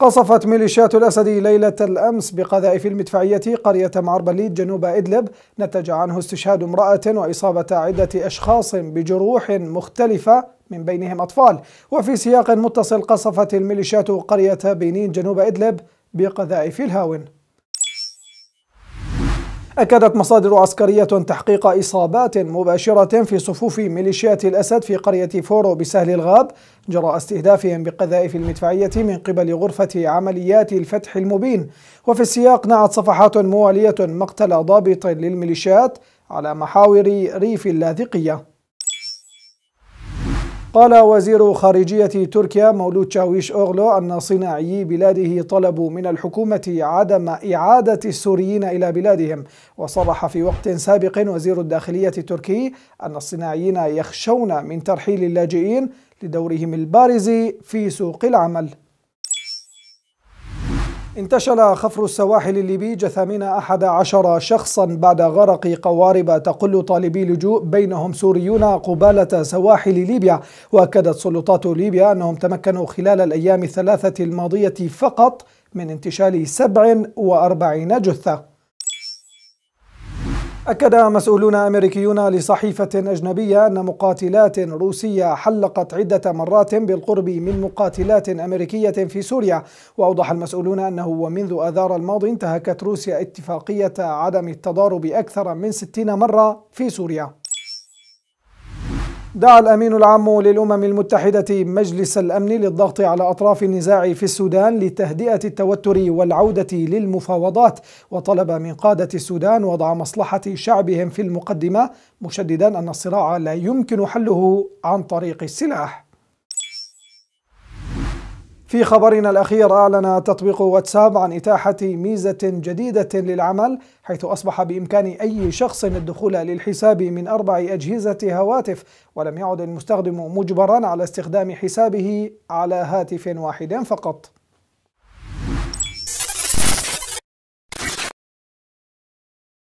قصفت ميليشيات الأسد ليلة الأمس بقذائف المدفعية قرية معربليد جنوب إدلب نتج عنه استشهاد امرأة وإصابة عدة أشخاص بجروح مختلفة من بينهم أطفال وفي سياق متصل قصفت الميليشيات قرية بنين جنوب إدلب بقذائف الهاون أكدت مصادر عسكرية تحقيق إصابات مباشرة في صفوف ميليشيات الأسد في قرية فورو بسهل الغاب جراء استهدافهم بقذائف المدفعية من قبل غرفة عمليات الفتح المبين وفي السياق نعت صفحات موالية مقتل ضابط للميليشيات على محاور ريف اللاذقية قال وزير خارجية تركيا مولود شاويش أوغلو أن صناعي بلاده طلبوا من الحكومة عدم إعادة السوريين إلى بلادهم وصرح في وقت سابق وزير الداخلية التركي أن الصناعيين يخشون من ترحيل اللاجئين لدورهم البارز في سوق العمل انتشل خفر السواحل الليبي جثامين أحد عشر شخصا بعد غرق قوارب تقل طالبي لجوء بينهم سوريون قبالة سواحل ليبيا وأكدت سلطات ليبيا أنهم تمكنوا خلال الأيام الثلاثة الماضية فقط من انتشال 47 جثة أكد مسؤولون أمريكيون لصحيفة أجنبية أن مقاتلات روسية حلقت عدة مرات بالقرب من مقاتلات أمريكية في سوريا وأوضح المسؤولون أنه ومنذ أذار الماضي انتهكت روسيا اتفاقية عدم التضارب أكثر من 60 مرة في سوريا دعا الأمين العام للأمم المتحدة مجلس الأمن للضغط على أطراف النزاع في السودان لتهدئة التوتر والعودة للمفاوضات وطلب من قادة السودان وضع مصلحة شعبهم في المقدمة مشددا أن الصراع لا يمكن حله عن طريق السلاح في خبرنا الأخير أعلن تطبيق واتساب عن إتاحة ميزة جديدة للعمل حيث أصبح بإمكان أي شخص الدخول للحساب من أربع أجهزة هواتف ولم يعد المستخدم مجبرا على استخدام حسابه على هاتف واحد فقط